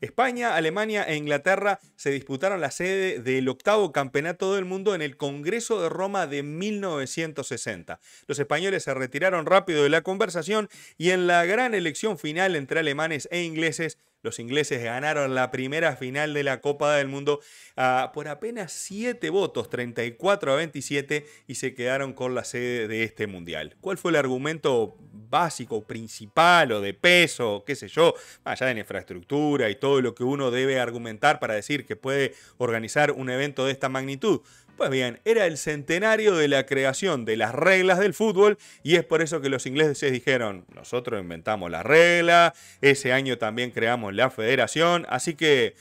España, Alemania e Inglaterra se disputaron la sede del octavo campeonato del mundo en el Congreso de Roma de 1960. Los españoles se retiraron rápido de la conversación y en la gran elección final entre alemanes e ingleses los ingleses ganaron la primera final de la Copa del Mundo ah, por apenas 7 votos, 34 a 27, y se quedaron con la sede de este mundial. ¿Cuál fue el argumento básico, principal o de peso, qué sé yo, allá en infraestructura y todo lo que uno debe argumentar para decir que puede organizar un evento de esta magnitud? Pues bien, era el centenario de la creación de las reglas del fútbol y es por eso que los ingleses dijeron, nosotros inventamos la regla, ese año también creamos la federación, así que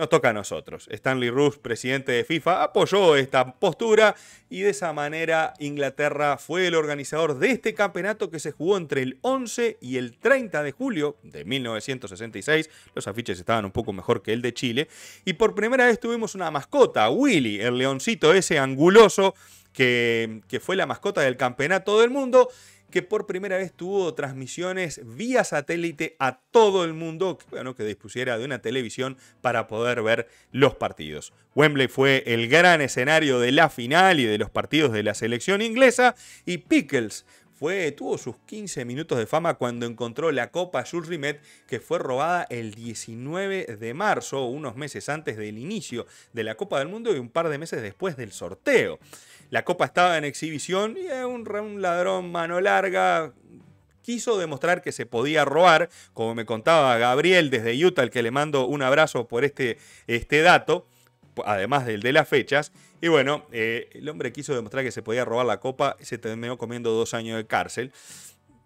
nos toca a nosotros. Stanley Rush, presidente de FIFA, apoyó esta postura y de esa manera Inglaterra fue el organizador de este campeonato que se jugó entre el 11 y el 30 de julio de 1966. Los afiches estaban un poco mejor que el de Chile. Y por primera vez tuvimos una mascota, Willy, el leoncito ese anguloso que, que fue la mascota del campeonato del mundo que por primera vez tuvo transmisiones vía satélite a todo el mundo, bueno, que dispusiera de una televisión para poder ver los partidos. Wembley fue el gran escenario de la final y de los partidos de la selección inglesa y Pickles fue, tuvo sus 15 minutos de fama cuando encontró la Copa Jules Rimet, que fue robada el 19 de marzo, unos meses antes del inicio de la Copa del Mundo y un par de meses después del sorteo. La copa estaba en exhibición y un, ladrón mano larga quiso demostrar que se podía robar, como me contaba Gabriel desde Utah, al que le mando un abrazo por este, este dato, además del de las fechas. Y bueno, eh, el hombre quiso demostrar que se podía robar la copa, y se terminó comiendo dos años de cárcel.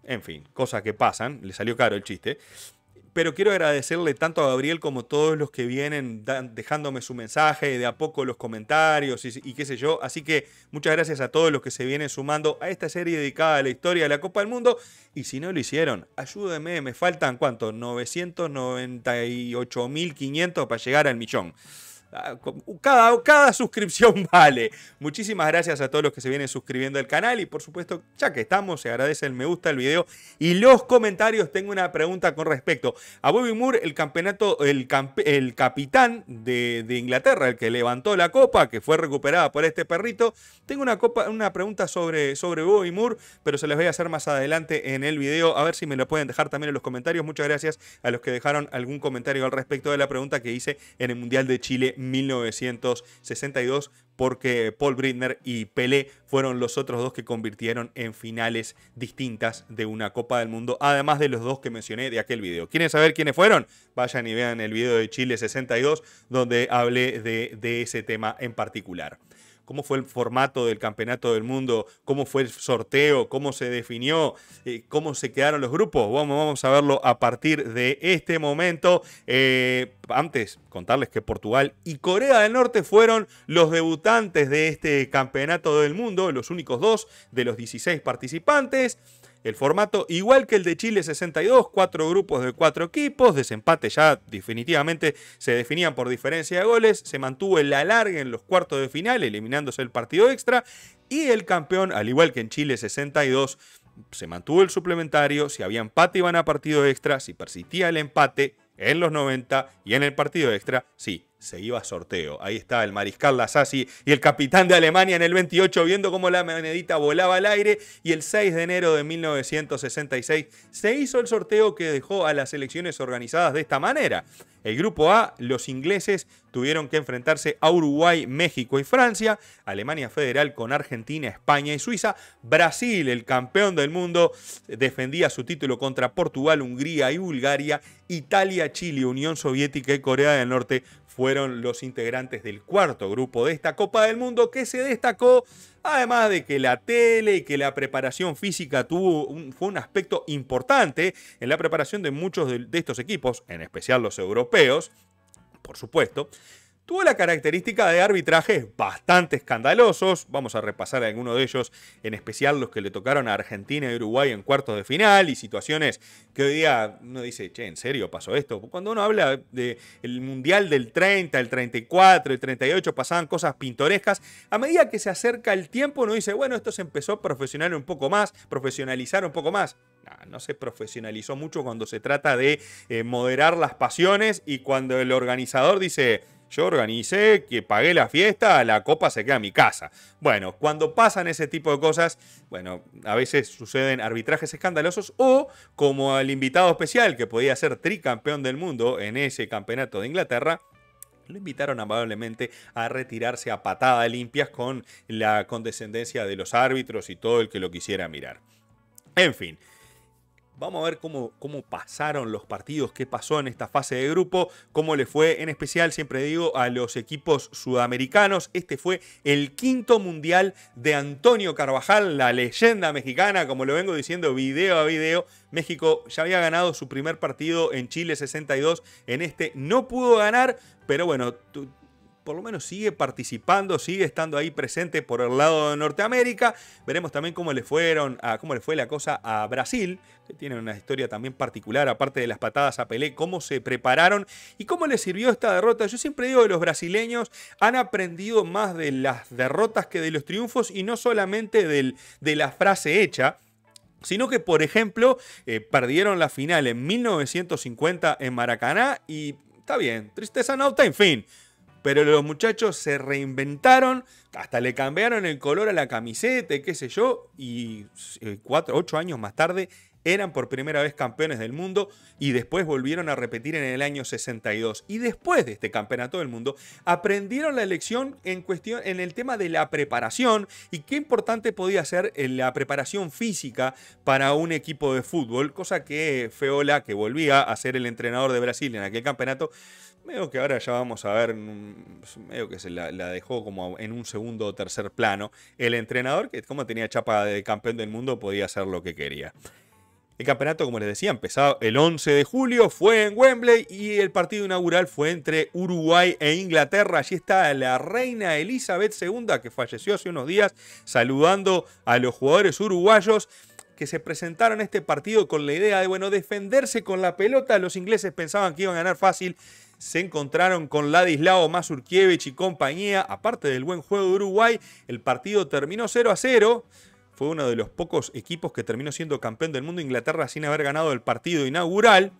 En fin, cosas que pasan, le salió caro el chiste pero quiero agradecerle tanto a Gabriel como a todos los que vienen dejándome su mensaje, de a poco los comentarios y, qué sé yo. Así que muchas gracias a todos los que se vienen sumando a esta serie dedicada a la historia de la Copa del Mundo. Y si no lo hicieron, ayúdenme, me faltan cuánto, 998.500 para llegar al millón. Ah, cada, cada suscripción vale. Muchísimas gracias a todos los que se vienen suscribiendo al canal y por supuesto, ya que estamos, se agradece el me gusta el video y los comentarios. Tengo una pregunta con respecto a Bobby Moore, el campeonato, el, el capitán de, Inglaterra, el que levantó la copa, que fue recuperada por este perrito. Tengo una, una pregunta sobre, sobre Bobby Moore, pero se las voy a hacer más adelante en el video. A ver si me lo pueden dejar también en los comentarios. Muchas gracias a los que dejaron algún comentario al respecto de la pregunta que hice en el Mundial de Chile 1962 porque Paul Britner y Pelé fueron los otros dos que convirtieron en finales distintas de una Copa del Mundo, además de los dos que mencioné de aquel video. ¿Quieren saber quiénes fueron? Vayan y vean el video de Chile 62, donde hablé de ese tema en particular cómo fue el formato del Campeonato del Mundo, cómo fue el sorteo, cómo se definió, eh, cómo se quedaron los grupos. Vamos, vamos, a verlo a partir de este momento. Eh, antes, contarles que Portugal y Corea del Norte fueron los debutantes de este Campeonato del Mundo, los únicos dos de los 16 participantes el formato igual que el de Chile 62, cuatro grupos de cuatro equipos, desempate ya definitivamente se definían por diferencia de goles, se mantuvo el alargue en los cuartos de final, eliminándose el partido extra, y el campeón, al igual que en Chile 62, se mantuvo el suplementario, si había empate iban a partido extra, si persistía el empate en los 90 y en el partido extra, sí, se iba a sorteo. Ahí está el mariscal Lassasi y el capitán de Alemania en el 28 viendo cómo la monedita volaba al aire y el 6 de enero de 1966 se hizo el sorteo que dejó a las elecciones organizadas de esta manera. El grupo A, los ingleses tuvieron que enfrentarse a Uruguay, México y Francia, Alemania Federal con Argentina, España y Suiza, Brasil, el campeón del mundo, defendía su título contra Portugal, Hungría y Bulgaria, Italia, Chile, Unión Soviética y Corea del Norte fueron los integrantes del cuarto grupo de esta Copa del Mundo que se destacó, además de que la tele y que la preparación física tuvo un, fue un aspecto importante en la preparación de muchos de estos equipos, en especial los europeos, por supuesto tuvo la característica de arbitrajes bastante escandalosos. Vamos a repasar algunos de ellos, en especial los que le tocaron a Argentina y Uruguay en cuartos de final y situaciones que hoy día uno dice, che, ¿en serio pasó esto? Cuando uno habla del Mundial del 30, el 34, el 38, pasaban cosas pintorescas. A medida que se acerca el tiempo, uno dice, bueno, esto se empezó a profesional un poco más, profesionalizar un poco más. No, se profesionalizó mucho cuando se trata de eh, moderar las pasiones y cuando el organizador dice, yo organicé, que pagué la fiesta, la copa se queda en mi casa. Bueno, cuando pasan ese tipo de cosas, bueno, a veces suceden arbitrajes escandalosos o como al invitado especial que podía ser tricampeón del mundo en ese campeonato de Inglaterra, lo invitaron amablemente a retirarse a patada limpias con la condescendencia de los árbitros y todo el que lo quisiera mirar. En fin, Vamos a ver cómo, cómo pasaron los partidos, qué pasó en esta fase de grupo, cómo le fue en especial, siempre digo, a los equipos sudamericanos. Este fue el quinto mundial de Antonio Carvajal, la leyenda mexicana, como lo vengo diciendo video a video. México ya había ganado su primer partido en Chile 62, en este no pudo ganar, pero bueno, por lo menos sigue participando, sigue estando ahí presente por el lado de Norteamérica. Veremos también cómo le fueron, cómo le fue la cosa a Brasil, que tiene una historia también particular, aparte de las patadas a Pelé, cómo se prepararon y cómo les sirvió esta derrota. Yo siempre digo que los brasileños han aprendido más de las derrotas que de los triunfos y no solamente de la frase hecha sino que, por ejemplo, eh, perdieron la final en 1950 en Maracaná y está bien, tristeza no está, en fin. Pero los muchachos se reinventaron, hasta le cambiaron el color a la camiseta, qué sé yo, y eh, cuatro, ocho años más tarde eran por primera vez campeones del mundo y después volvieron a repetir en el año 62. Y después de este campeonato del mundo, aprendieron la lección en cuestión en el tema de la preparación y qué importante podía ser eh, la preparación física para un equipo de fútbol, cosa que Feola, que volvía a ser el entrenador de Brasil en aquel campeonato, Medio que ahora ya vamos a ver, mm, medio que se la, dejó como en un segundo o tercer plano. El entrenador, que como tenía chapa de campeón del mundo, podía hacer lo que quería. El campeonato, como les decía, empezó el 11 de julio, fue en Wembley y el partido inaugural fue entre Uruguay e Inglaterra. Allí está la reina Elizabeth II, que falleció hace unos días, saludando a los jugadores uruguayos que se presentaron a este partido con la idea de, bueno, defenderse con la pelota. Los ingleses pensaban que iban a ganar fácil se encontraron con Ladislao Masurkiewicz y compañía. Aparte del buen juego de Uruguay, el partido terminó 0 a 0. Fue uno de los pocos equipos que terminó siendo campeón del mundo Inglaterra sin haber ganado el partido inaugural.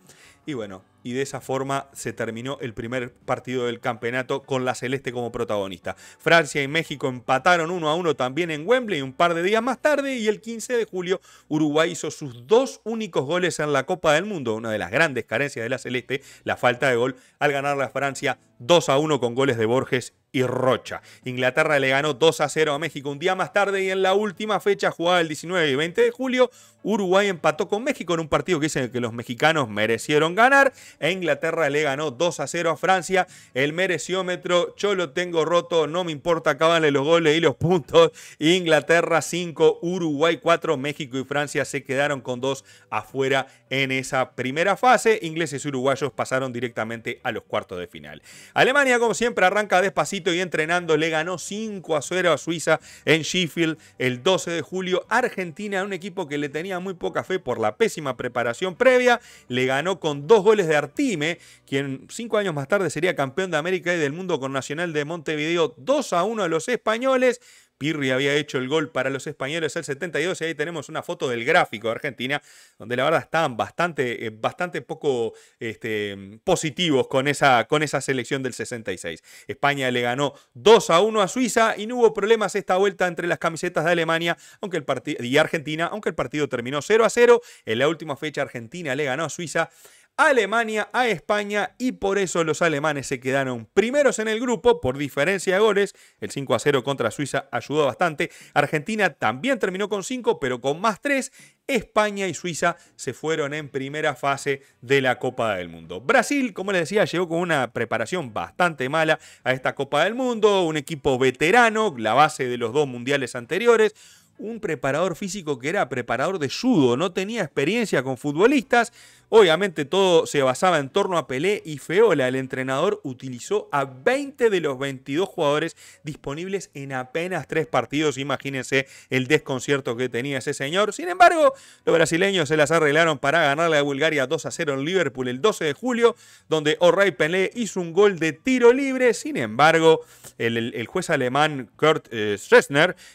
Y bueno, y de esa forma se terminó el primer partido del campeonato con la Celeste como protagonista. Francia y México empataron 1 a 1 también en Wembley un par de días más tarde y el 15 de julio Uruguay hizo sus dos únicos goles en la Copa del Mundo, una de las grandes carencias de la Celeste, la falta de gol, al ganar la Francia 2 a 1 con goles de Borges y Rocha. Inglaterra le ganó 2 a 0 a México un día más tarde y en la última fecha jugada el 19 y 20 de julio, Uruguay empató con México en un partido que dicen que los mexicanos merecieron ganar e Inglaterra le ganó 2 a 0 a Francia. El mereciómetro, yo lo tengo roto, no me importa, van los goles y los puntos. Inglaterra 5, Uruguay 4, México y Francia se quedaron con dos afuera en esa primera fase. Ingleses y uruguayos pasaron directamente a los cuartos de final. Alemania, como siempre, arranca despacito y entrenando, le ganó 5 a 0 a Suiza en Sheffield el 12 de julio. Argentina, un equipo que le tenía muy poca fe por la pésima preparación previa, le ganó con dos goles de Artime, quien cinco años más tarde sería campeón de América y del mundo con Nacional de Montevideo 2 a 1 a los españoles. Pirri había hecho el gol para los españoles el 72 y ahí tenemos una foto del gráfico de Argentina, donde la verdad estaban bastante, eh, bastante poco este, positivos con esa, con esa selección del 66. España le ganó 2 a 1 a Suiza y no hubo problemas esta vuelta entre las camisetas de Alemania aunque el y Argentina, aunque el partido terminó 0 a 0. En la última fecha Argentina le ganó a Suiza Alemania, a España y por eso los alemanes se quedaron primeros en el grupo por diferencia de goles. El 5 a 0 contra Suiza ayudó bastante. Argentina también terminó con 5 pero con más 3 España y Suiza se fueron en primera fase de la Copa del Mundo. Brasil, como les decía, llegó con una preparación bastante mala a esta Copa del Mundo, un equipo veterano, la base de los dos mundiales anteriores, un preparador físico que era preparador de judo, no tenía experiencia con futbolistas. Obviamente todo se basaba en torno a Pelé y Feola. El entrenador utilizó a 20 de los 22 jugadores disponibles en apenas tres partidos. Imagínense el desconcierto que tenía ese señor. Sin embargo, los brasileños se las arreglaron para ganarle a Bulgaria 2 a 0 en Liverpool el 12 de julio, donde O'Reilly Pelé hizo un gol de tiro libre. Sin embargo, el, juez alemán Kurt eh,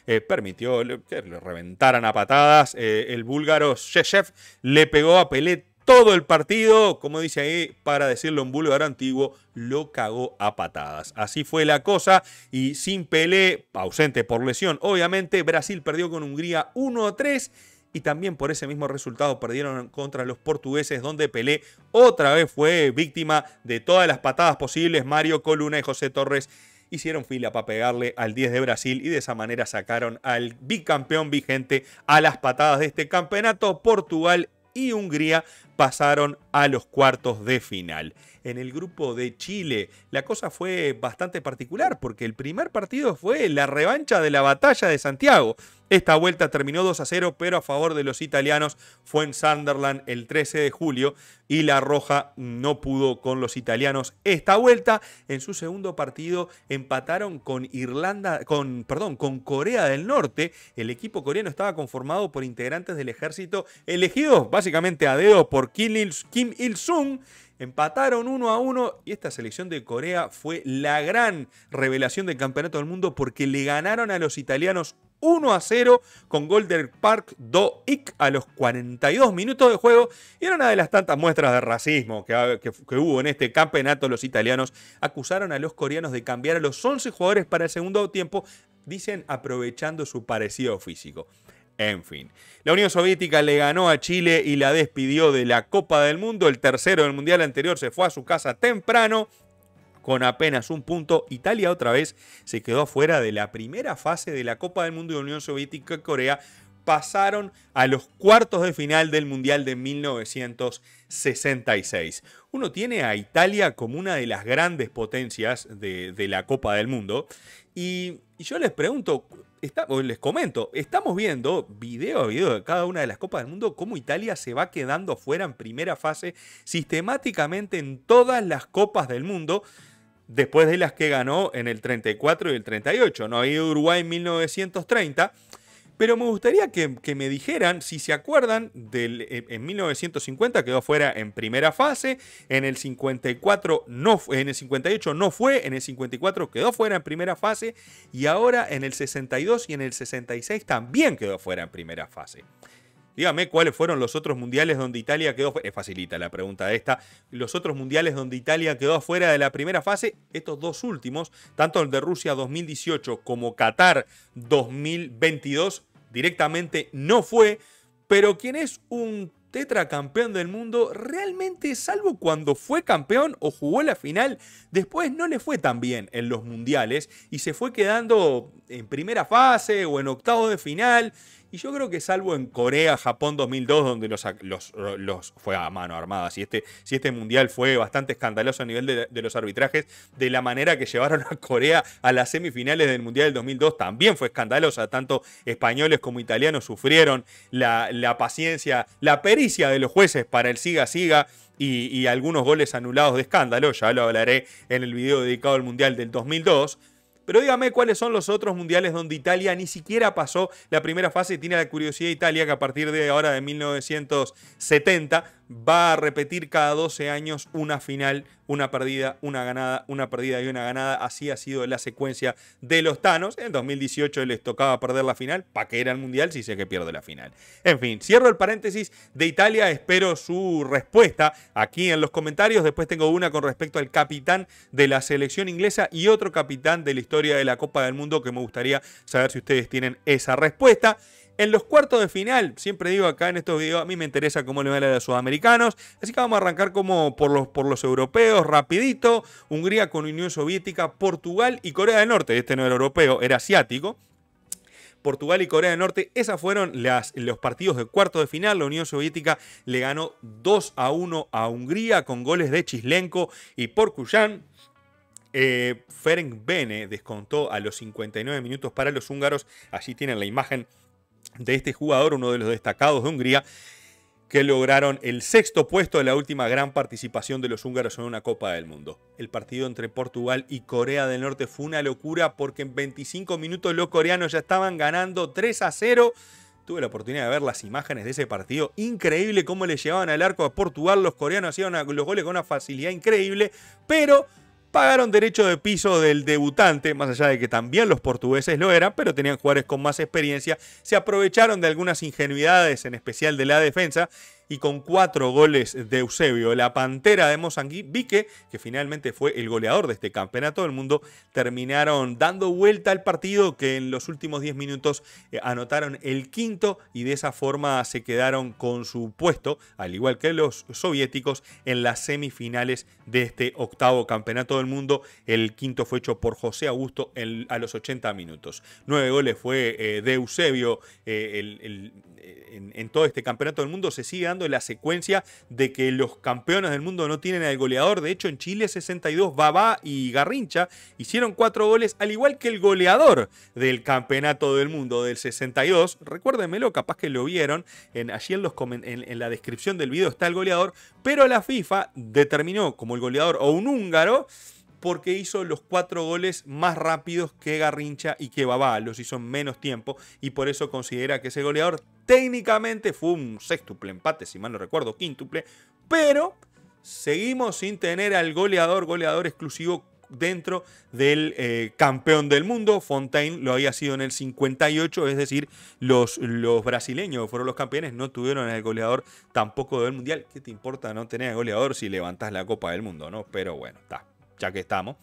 eh permitió que le reventaran a patadas. Eh, el búlgaro Shechev le pegó a Pelé todo el partido, como dice ahí, para decirlo en búlgaro antiguo, lo cagó a patadas. Así fue la cosa y sin Pelé, ausente por lesión, obviamente Brasil perdió con Hungría 1-3 y también por ese mismo resultado perdieron contra los portugueses donde Pelé otra vez fue víctima de todas las patadas posibles. Mario Coluna y José Torres hicieron fila para pegarle al 10 de Brasil y de esa manera sacaron al bicampeón vigente a las patadas de este campeonato. Portugal y Hungría pasaron a los cuartos de final. En el grupo de Chile la cosa fue bastante particular porque el primer partido fue la revancha de la batalla de Santiago. Esta vuelta terminó 2 a 0 pero a favor de los italianos fue en Sunderland el 13 de julio y la Roja no pudo con los italianos esta vuelta. En su segundo partido empataron con Irlanda, con, perdón, con Corea del Norte. El equipo coreano estaba conformado por integrantes del ejército elegidos básicamente a dedo por Kim Il-sung. Empataron 1 a 1 y esta selección de Corea fue la gran revelación del Campeonato del Mundo porque le ganaron a los italianos 1 a 0 con gol Park Do Ik a los 42 minutos de juego. Y era una de las tantas muestras de racismo que, que, que, hubo en este campeonato. Los italianos acusaron a los coreanos de cambiar a los 11 jugadores para el segundo tiempo, dicen aprovechando su parecido físico. En fin, la Unión Soviética le ganó a Chile y la despidió de la Copa del Mundo. El tercero del Mundial anterior se fue a su casa temprano con apenas un punto. Italia otra vez se quedó fuera de la primera fase de la Copa del Mundo de Unión Soviética y Corea. Pasaron a los cuartos de final del Mundial de 1966. Uno tiene a Italia como una de las grandes potencias de la Copa del Mundo y, yo les pregunto, o les comento, estamos viendo video a video de cada una de las Copas del Mundo cómo Italia se va quedando fuera en primera fase sistemáticamente en todas las Copas del Mundo después de las que ganó en el 34 y el 38. No ido Uruguay en 1930 pero me gustaría que, me dijeran, si se acuerdan, del, eh, en 1950 quedó fuera en primera fase, en el 54 no, en el 58 no fue, en el 54 quedó fuera en primera fase y ahora en el 62 y en el 66 también quedó fuera en primera fase. Dígame cuáles fueron los otros mundiales donde Italia quedó fuera. Es facilita la pregunta esta. Los otros mundiales donde Italia quedó fuera de la primera fase, estos dos últimos, tanto el de Rusia 2018 como Qatar 2022, directamente no fue, pero quien es un tetracampeón del mundo, realmente salvo cuando fue campeón o jugó la final, después no le fue tan bien en los mundiales y se fue quedando en primera fase o en octavo de final y yo creo que salvo en Corea, Japón 2002, donde los, fue a mano armada, si este, si este mundial fue bastante escandaloso a nivel de, los arbitrajes, de la manera que llevaron a Corea a las semifinales del mundial del 2002 también fue escandalosa, tanto españoles como italianos sufrieron la, paciencia, la pericia de los jueces para el siga siga. Y, y algunos goles anulados de escándalo, ya lo hablaré en el video dedicado al Mundial del 2002, pero dígame cuáles son los otros mundiales donde Italia ni siquiera pasó la primera fase. Tiene la curiosidad de Italia que a partir de ahora de 1970 va a repetir cada 12 años una final, una perdida, una ganada, una perdida y una ganada. Así ha sido la secuencia de los Thanos. En 2018 les tocaba perder la final. ¿Para qué era el Mundial si sé que pierde la final? En fin, cierro el paréntesis de Italia. Espero su respuesta aquí en los comentarios. Después tengo una con respecto al capitán de la selección inglesa y otro capitán de la historia de la Copa del Mundo que me gustaría saber si ustedes tienen esa respuesta. En los cuartos de final, siempre digo acá en estos videos, a mí me interesa cómo le va a los sudamericanos, así que vamos a arrancar como por los, por los europeos, rapidito, Hungría con Unión Soviética, Portugal y Corea del Norte, este no era europeo, era asiático. Portugal y Corea del Norte. Esas fueron las, los partidos de cuarto de final. La Unión Soviética le ganó 2 a 1 a Hungría con goles de Chislenko y por Eh, Ferenc Bene descontó a los 59 minutos para los húngaros. así tienen la imagen de este jugador, uno de los destacados de Hungría, que lograron el sexto puesto de la última gran participación de los húngaros en una Copa del Mundo. El partido entre Portugal y Corea del Norte fue una locura porque en 25 minutos los coreanos ya estaban ganando 3 a 0. Tuve la oportunidad de ver las imágenes de ese partido. Increíble cómo le llevaban al arco a Portugal. Los coreanos hacían los goles con una facilidad increíble. Pero pagaron derecho de piso del debutante, más allá de que también los portugueses lo eran, pero tenían jugadores con más experiencia, se aprovecharon de algunas ingenuidades, en especial de la defensa, y con cuatro goles de Eusebio. La pantera de Mozambique, que finalmente fue el goleador de este campeonato del mundo, terminaron dando vuelta al partido que en los últimos 10 minutos eh, anotaron el quinto y de esa forma se quedaron con su puesto, al igual que los soviéticos, en las semifinales de este octavo campeonato del mundo. El quinto fue hecho por José Augusto a los 80 minutos. Nueve goles fue eh, de Eusebio, eh, el, el, eh, en, todo este campeonato del mundo se sigue dando la secuencia de que los campeones del mundo no tienen al goleador. De hecho, en Chile 62, Babá y Garrincha hicieron cuatro goles, al igual que el goleador del campeonato del mundo del 62. Recuérdenmelo, capaz que lo vieron. En, allí en, los, en la descripción del video está el goleador. Pero la FIFA determinó como el goleador o un húngaro porque hizo los cuatro goles más rápidos que Garrincha y que Babá, los hizo en menos tiempo y por eso considera que ese goleador técnicamente fue un sextuple empate, si mal no recuerdo, quíntuple, pero seguimos sin tener al goleador, goleador exclusivo dentro del eh, campeón del mundo. Fontaine lo había sido en el 58, es decir, los, los brasileños fueron los campeones, no tuvieron el goleador tampoco del mundial. ¿Qué te importa no tener goleador si levantas la Copa del Mundo, no? Pero bueno, está ya que estamos.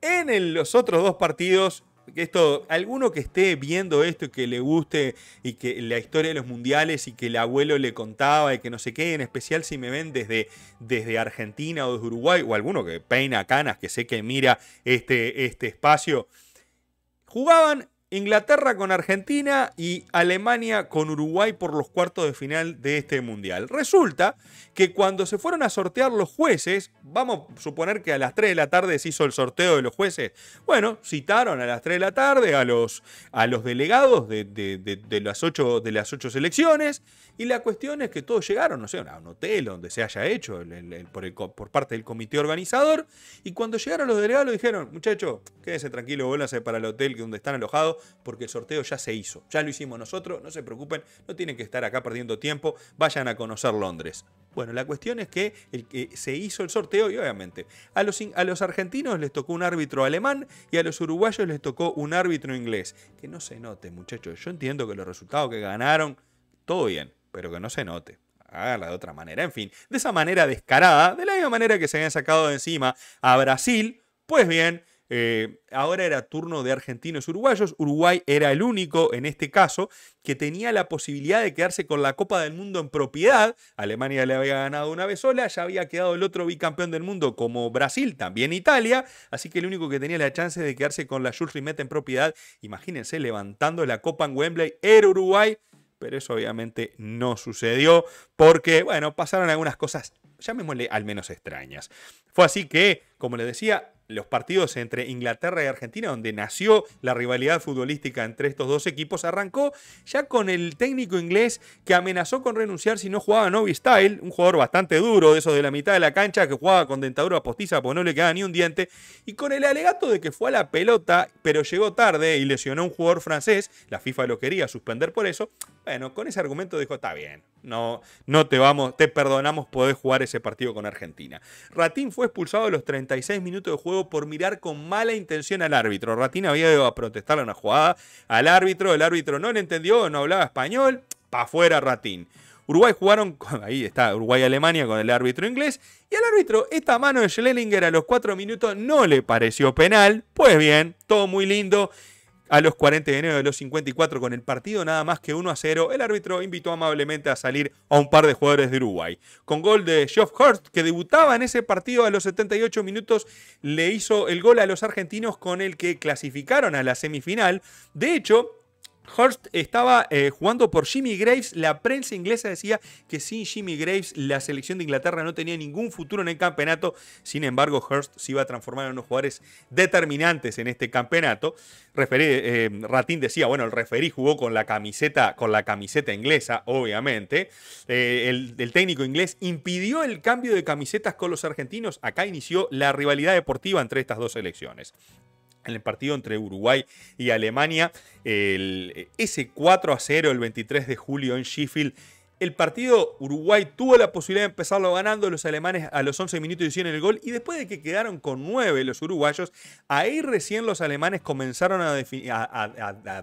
En los otros dos partidos, esto, alguno que esté viendo esto y que le guste y que la historia de los mundiales y que el abuelo le contaba y que no sé qué, en especial si me ven desde, desde Argentina o desde Uruguay o alguno que peina canas, que sé que mira este, este espacio, jugaban Inglaterra con Argentina y Alemania con Uruguay por los cuartos de final de este mundial. Resulta que cuando se fueron a sortear los jueces, vamos a suponer que a las 3 de la tarde se hizo el sorteo de los jueces. Bueno, citaron a las 3 de la tarde a los, a los delegados de, las 8, de las 8 selecciones y la cuestión es que todos llegaron, no sé, a un hotel donde se haya hecho el, por, parte del comité organizador y cuando llegaron los delegados dijeron, muchachos, quédense tranquilos, vuélvanse para el hotel donde están alojados porque el sorteo ya se hizo. Ya lo hicimos nosotros, no se preocupen, no tienen que estar acá perdiendo tiempo, vayan a conocer Londres. Bueno, la cuestión es que el, se hizo el sorteo y obviamente a los, a los argentinos les tocó un árbitro alemán y a los uruguayos les tocó un árbitro inglés. Que no se note, muchachos. Yo entiendo que los resultados que ganaron, todo bien, pero que no se note. la de otra manera. En fin, de esa manera descarada, de la misma manera que se habían sacado de encima a Brasil, pues bien, eh, ahora era turno de argentinos uruguayos. Uruguay era el único, en este caso, que tenía la posibilidad de quedarse con la Copa del Mundo en propiedad. Alemania le había ganado una vez sola, ya había quedado el otro bicampeón del mundo como Brasil, también Italia. Así que el único que tenía la chance de quedarse con la Jules Rimet en propiedad, imagínense, levantando la Copa en Wembley, era Uruguay. Pero eso obviamente no sucedió porque, bueno, pasaron algunas cosas, llamémosle al menos extrañas. Fue así que, como les decía, los partidos entre Inglaterra y Argentina, donde nació la rivalidad futbolística entre estos dos equipos, arrancó ya con el técnico inglés que amenazó con renunciar si no jugaba Novi Style, un jugador bastante duro de esos de la mitad de la cancha que jugaba con dentadura postiza porque no le queda ni un diente, y con el alegato de que fue a la pelota, pero llegó tarde y lesionó a un jugador francés, la FIFA lo quería suspender por eso, bueno, con ese argumento dijo, está bien, no, no te vamos, te perdonamos poder jugar ese partido con Argentina. Ratín fue expulsado a los 36 minutos de juego por mirar con mala intención al árbitro. Ratín había ido a protestar a una jugada al árbitro, el árbitro no le entendió, no hablaba español, pa' fuera Ratín. Uruguay jugaron, ahí está Uruguay-Alemania con el árbitro inglés, y al árbitro esta mano de Schlellinger a los 4 minutos no le pareció penal. Pues bien, todo muy lindo a los enero de los 54 con el partido nada más que 1 a 0, el árbitro invitó amablemente a salir a un par de jugadores de Uruguay. Con gol de Geoff Hurst, que debutaba en ese partido a los 78 minutos, le hizo el gol a los argentinos con el que clasificaron a la semifinal. De hecho, Hearst estaba eh, jugando por Jimmy Graves. La prensa inglesa decía que sin Jimmy Graves la selección de Inglaterra no tenía ningún futuro en el campeonato. Sin embargo, Hearst se iba a transformar en unos jugadores determinantes en este campeonato. Eh, Ratín decía, bueno, el referí jugó con la camiseta, con la camiseta inglesa, obviamente. Eh, el, el técnico inglés impidió el cambio de camisetas con los argentinos. Acá inició la rivalidad deportiva entre estas dos selecciones. En el partido entre Uruguay y Alemania, el, ese 4 a 0 el 23 de julio en Sheffield el partido Uruguay tuvo la posibilidad de empezarlo ganando, los alemanes a los 11 minutos hicieron el gol y después de que quedaron con 9 los uruguayos, ahí recién los alemanes comenzaron a,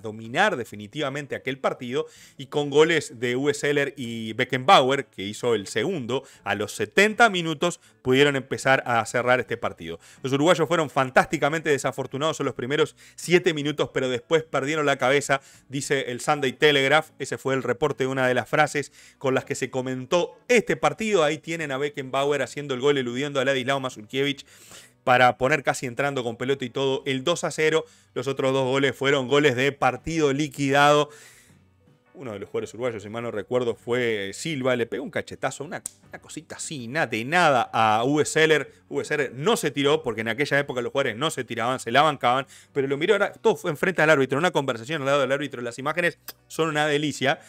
dominar definitivamente aquel partido y con goles de Zeller y Beckenbauer, que hizo el segundo, a los 70 minutos pudieron empezar a cerrar este partido. Los uruguayos fueron fantásticamente desafortunados en los primeros 7 minutos, pero después perdieron la cabeza, dice el Sunday Telegraph, ese fue el reporte de una de las frases con las que se comentó este partido. Ahí tienen a Beckenbauer haciendo el gol, eludiendo a Ladislao Mazurkiewicz para poner casi entrando con pelota y todo el 2 a 0. Los otros dos goles fueron goles de partido liquidado. Uno de los jugadores uruguayos, si mal no recuerdo, fue Silva. Le pegó un cachetazo, una, cosita así, nada de nada a Useller. Seller no se tiró, porque en aquella época los jugadores no se tiraban, se la bancaban. Pero lo miró todo fue enfrente al árbitro, una conversación al lado del árbitro. Las imágenes son una delicia.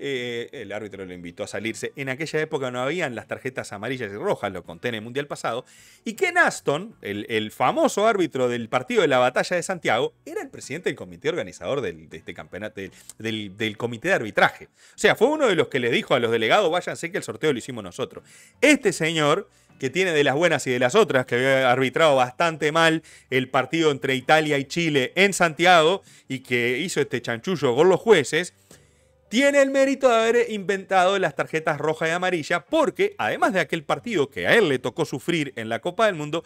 Eh, el árbitro lo invitó a salirse. En aquella época no habían las tarjetas amarillas y rojas, lo conté en el Mundial pasado. Y Ken Aston, el, famoso árbitro del partido de la Batalla de Santiago, era el presidente del comité organizador de este campeonato, del, del, comité de arbitraje. O sea, fue uno de los que le dijo a los delegados, váyanse que el sorteo lo hicimos nosotros. Este señor que tiene de las buenas y de las otras, que había arbitrado bastante mal el partido entre Italia y Chile en Santiago y que hizo este chanchullo con los jueces, tiene el mérito de haber inventado las tarjetas roja y amarilla, porque además de aquel partido que a él le tocó sufrir en la Copa del Mundo,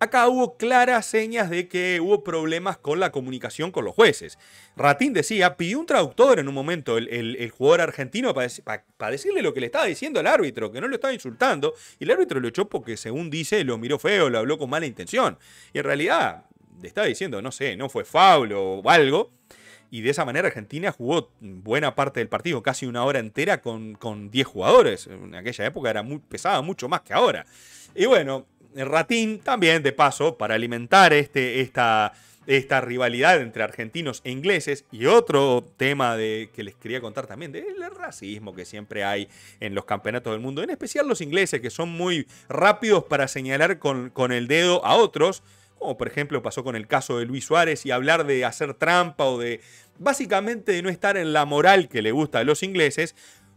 acá hubo claras señas de que hubo problemas con la comunicación con los jueces. Ratín decía, pidió un traductor en un momento, el, jugador argentino, para, decirle lo que le estaba diciendo al árbitro, que no lo estaba insultando, y el árbitro lo echó porque, según dice, lo miró feo, lo habló con mala intención. Y en realidad, le estaba diciendo, no sé, no fue Fablo o algo y de esa manera Argentina jugó buena parte del partido, casi una hora entera con, con 10 jugadores. En aquella época era muy, pesaba mucho más que ahora. Y bueno, Ratín también, de paso, para alimentar este, esta, esta rivalidad entre argentinos e ingleses. Y otro tema de, que les quería contar también, del racismo que siempre hay en los campeonatos del mundo, en especial los ingleses, que son muy rápidos para señalar con, con el dedo a otros como por ejemplo pasó con el caso de Luis Suárez, y hablar de hacer trampa o de básicamente de no estar en la moral que le gusta a los ingleses,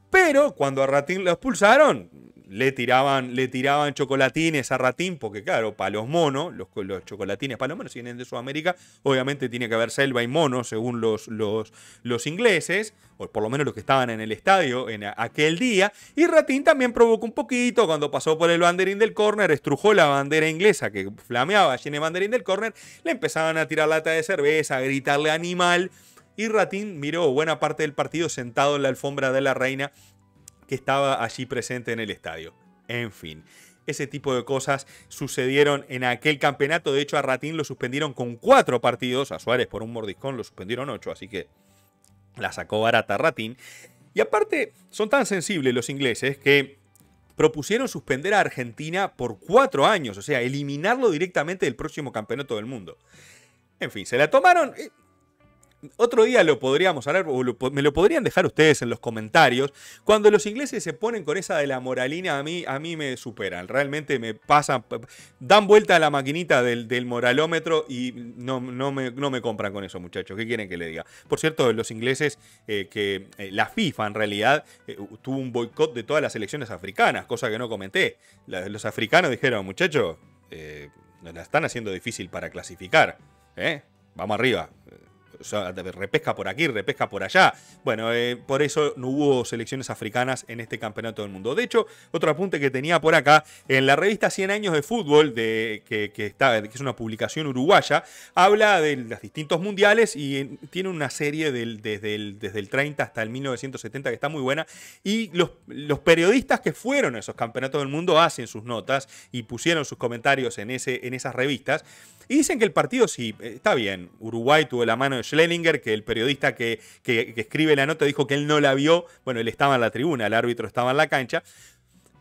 pero cuando a Ratín lo expulsaron, le tiraban, le tiraban chocolatines a Ratín, porque claro, para los monos, los, chocolatines para los monos, vienen de Sudamérica, obviamente tiene que haber selva y mono, según los, los, los ingleses, o por lo menos los que estaban en el estadio en aquel día, y Ratín también provocó un poquito cuando pasó por el banderín del córner, estrujó la bandera inglesa que flameaba allí en el banderín del córner, le empezaban a tirar lata de cerveza, a gritarle animal, y Ratín miró buena parte del partido sentado en la alfombra de la reina que estaba allí presente en el estadio. En fin, ese tipo de cosas sucedieron en aquel campeonato. De hecho, a Ratín lo suspendieron con cuatro partidos, a Suárez por un mordiscón lo suspendieron ocho, así que la sacó barata Ratín. Y aparte, son tan sensibles los ingleses que propusieron suspender a Argentina por cuatro años, o sea, eliminarlo directamente del próximo campeonato del mundo. En fin, se la tomaron eh, otro día lo podríamos hablar, me lo podrían dejar ustedes en los comentarios. Cuando los ingleses se ponen con esa de la moralina, a mí, a mí me superan. Realmente me pasan, dan vuelta a la maquinita del, moralómetro y no, no, me, no me compran con eso, muchachos. ¿Qué quieren que le diga? Por cierto, los ingleses, eh, que eh, la FIFA en realidad eh, tuvo un boicot de todas las elecciones africanas, cosa que no comenté. los africanos dijeron, muchachos, nos la están haciendo difícil para clasificar. Vamos arriba repesca por aquí, repesca por allá. Bueno, eh, por eso no hubo selecciones africanas en este campeonato del mundo. De hecho, otro apunte que tenía por acá, en la revista 100 años de fútbol, de, que, está, que es una publicación uruguaya, habla de los distintos mundiales y tiene una serie del, desde, el, desde el 30 hasta el 1970 que está muy buena. Y los, los periodistas que fueron a esos campeonatos del mundo hacen sus notas y pusieron sus comentarios en, ese, en esas revistas. Y dicen que el partido sí, eh, está bien. Uruguay tuvo la mano de Schleninger, que el periodista que, que escribe la nota dijo que él no la vio, bueno, él estaba en la tribuna, el árbitro estaba en la cancha,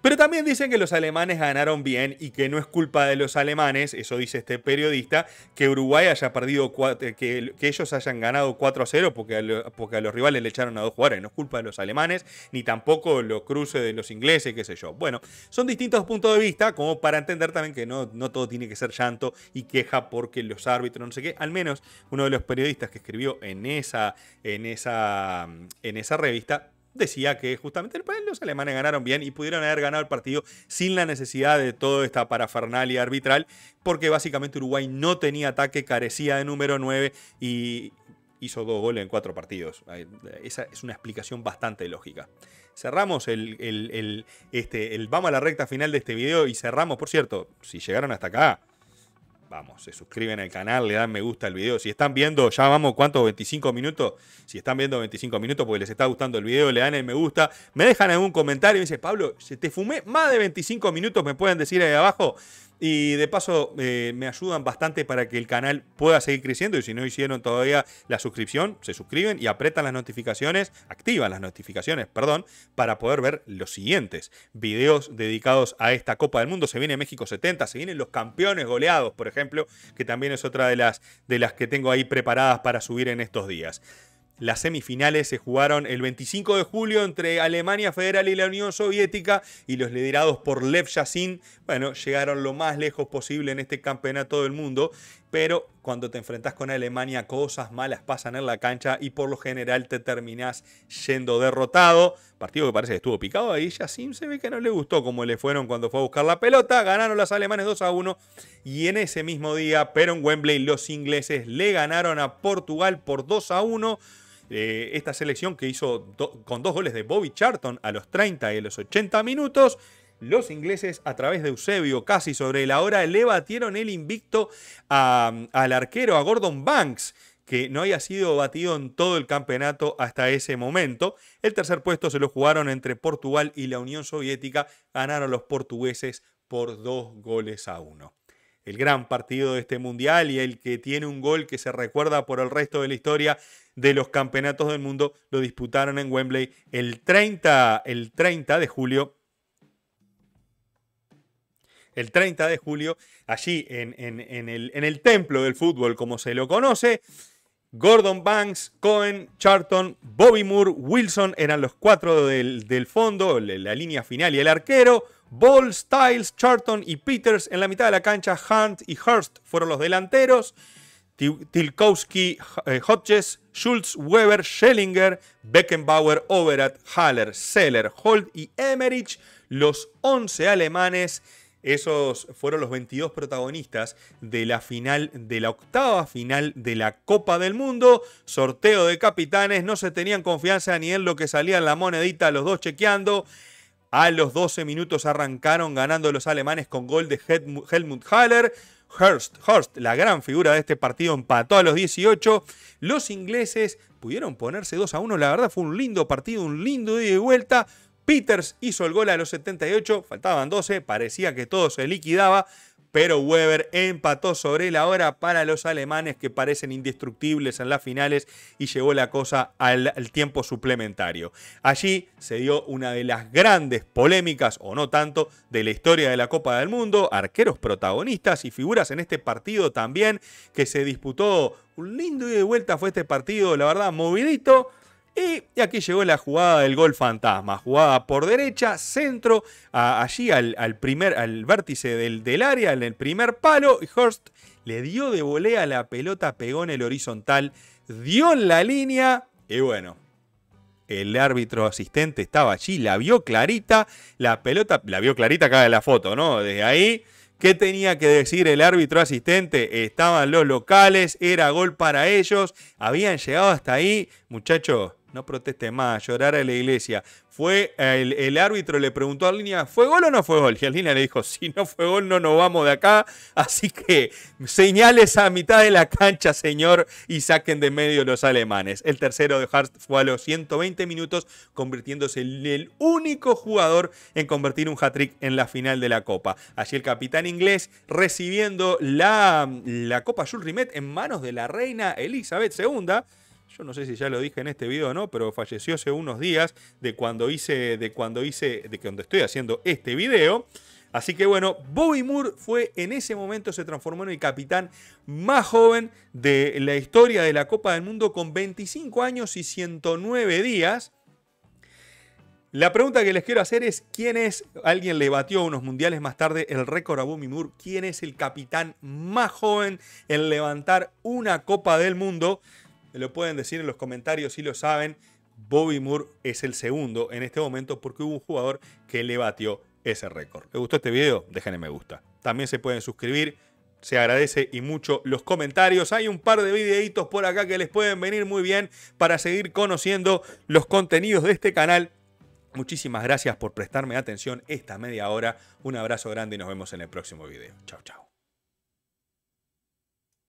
pero también dicen que los alemanes ganaron bien y que no es culpa de los alemanes, eso dice este periodista, que Uruguay haya perdido, eh, que, ellos hayan ganado 4 a 0 porque a, porque a los rivales le echaron a dos jugadores. No es culpa de los alemanes, ni tampoco los cruce de los ingleses, qué sé yo. Bueno, son distintos puntos de vista, como para entender también que no, no todo tiene que ser llanto y queja porque los árbitros, no sé qué. Al menos uno de los periodistas que escribió en esa, en esa, en esa revista decía que justamente pues, los alemanes ganaron bien y pudieron haber ganado el partido sin la necesidad de toda esta parafernalia arbitral, porque básicamente Uruguay no tenía ataque, carecía de número 9 y hizo dos goles en cuatro partidos. Esa es una explicación bastante lógica. Cerramos el, el, este, el vamos a la recta final de este video y cerramos, por cierto, si llegaron hasta acá, vamos, se suscriben al canal, le dan me gusta al video. Si están viendo, ya vamos, ¿cuántos? 25 minutos. Si están viendo 25 minutos porque les está gustando el video, le dan el me gusta. Me dejan algún comentario y me dicen, Pablo, se te fumé más de 25 minutos, me pueden decir ahí abajo. Y de paso, eh, me ayudan bastante para que el canal pueda seguir creciendo. Y si no hicieron todavía la suscripción, se suscriben y apretan las notificaciones, activan las notificaciones, perdón, para poder ver los siguientes videos dedicados a esta Copa del Mundo. Se viene México 70, se vienen los campeones goleados, por ejemplo, que también es otra de las, de las que tengo ahí preparadas para subir en estos días. Las semifinales se jugaron el 25 de julio entre Alemania Federal y la Unión Soviética y los liderados por Lev Yashin, bueno, llegaron lo más lejos posible en este campeonato del mundo, pero cuando te enfrentás con Alemania cosas malas pasan en la cancha y por lo general te terminás yendo derrotado. Partido que parece que estuvo picado ahí, Yashin se ve que no le gustó como le fueron cuando fue a buscar la pelota, ganaron los alemanes 2 a 1 y en ese mismo día, pero en Wembley los ingleses le ganaron a Portugal por 2 a 1 esta selección que hizo con dos goles de Bobby Charlton a los 30 y a los 80 minutos. Los ingleses, a través de Eusebio, casi sobre la hora, le batieron el invicto al arquero, a Gordon Banks, que no había sido batido en todo el campeonato hasta ese momento. El tercer puesto se lo jugaron entre Portugal y la Unión Soviética. Ganaron los portugueses por dos goles a uno el gran partido de este mundial y el que tiene un gol que se recuerda por el resto de la historia de los campeonatos del mundo, lo disputaron en Wembley el 30, el de julio. El 30 de julio, allí en, el, en el templo del fútbol, como se lo conoce, Gordon Banks, Cohen, Charlton, Bobby Moore, Wilson eran los cuatro del, del fondo, la línea final y el arquero. Ball, Styles, Charlton y Peters en la mitad de la cancha. Hunt y Hurst fueron los delanteros. Tilkowski, eh, Hodges, Schultz, Weber, Schellinger, Beckenbauer, Overath, Haller, Seller, Holt y Emmerich, los 11 alemanes. Esos fueron los 22 protagonistas de la final, de la octava final de la Copa del Mundo. Sorteo de capitanes, no se tenían confianza ni en lo que salía en la monedita, los dos chequeando. A los 12 minutos arrancaron ganando los alemanes con gol de Helmut Haller. Hurst, la gran figura de este partido, empató a los 18. Los ingleses pudieron ponerse 2 a 1. La verdad fue un lindo partido, un lindo día de vuelta. Peters hizo el gol a los 78, faltaban 12, parecía que todo se liquidaba, pero Weber empató sobre la hora para los alemanes que parecen indestructibles en las finales y llevó la cosa al, tiempo suplementario. Allí se dio una de las grandes polémicas, o no tanto, de la historia de la Copa del Mundo, arqueros protagonistas y figuras en este partido también que se disputó. Un lindo y de vuelta fue este partido, la verdad, movidito, y aquí llegó la jugada del gol fantasma. Jugada por derecha, centro, allí al, primer, al vértice del, del área, en el primer palo. Y Hurst le dio de volea la pelota, pegó en el horizontal, dio en la línea. Y bueno, el árbitro asistente estaba allí, la vio clarita, la pelota, la vio clarita acá de la foto, ¿no? Desde ahí, ¿qué tenía que decir el árbitro asistente? Estaban los locales, era gol para ellos, habían llegado hasta ahí, muchachos, no proteste más, llorar a la iglesia. Fue el, árbitro, le preguntó a Línea, ¿fue gol o no fue gol? Y Línea le dijo, si no fue gol, no nos vamos de acá. Así que señales a mitad de la cancha, señor, y saquen de medio los alemanes. El tercero de Hart fue a los 120 minutos, convirtiéndose en el único jugador en convertir un hat-trick en la final de la Copa. Allí el capitán inglés recibiendo la, la Copa Jules Rimet en manos de la reina Elizabeth II yo no sé si ya lo dije en este video o no, pero falleció hace unos días de cuando hice, de cuando hice, de cuando estoy haciendo este video. Así que bueno, Bobby Moore fue en ese momento, se transformó en el capitán más joven de la historia de la Copa del Mundo con 25 años y 109 días. La pregunta que les quiero hacer es, ¿quién es, alguien le batió unos mundiales más tarde el récord a Bobby Moore, quién es el capitán más joven en levantar una Copa del Mundo? lo pueden decir en los comentarios si lo saben. Bobby Moore es el segundo en este momento porque hubo un jugador que le batió ese récord. ¿Les gustó este video? Déjenme me gusta. También se pueden suscribir. Se agradece y mucho los comentarios. Hay un par de videitos por acá que les pueden venir muy bien para seguir conociendo los contenidos de este canal. Muchísimas gracias por prestarme atención esta media hora. Un abrazo grande y nos vemos en el próximo video. Chao, chao.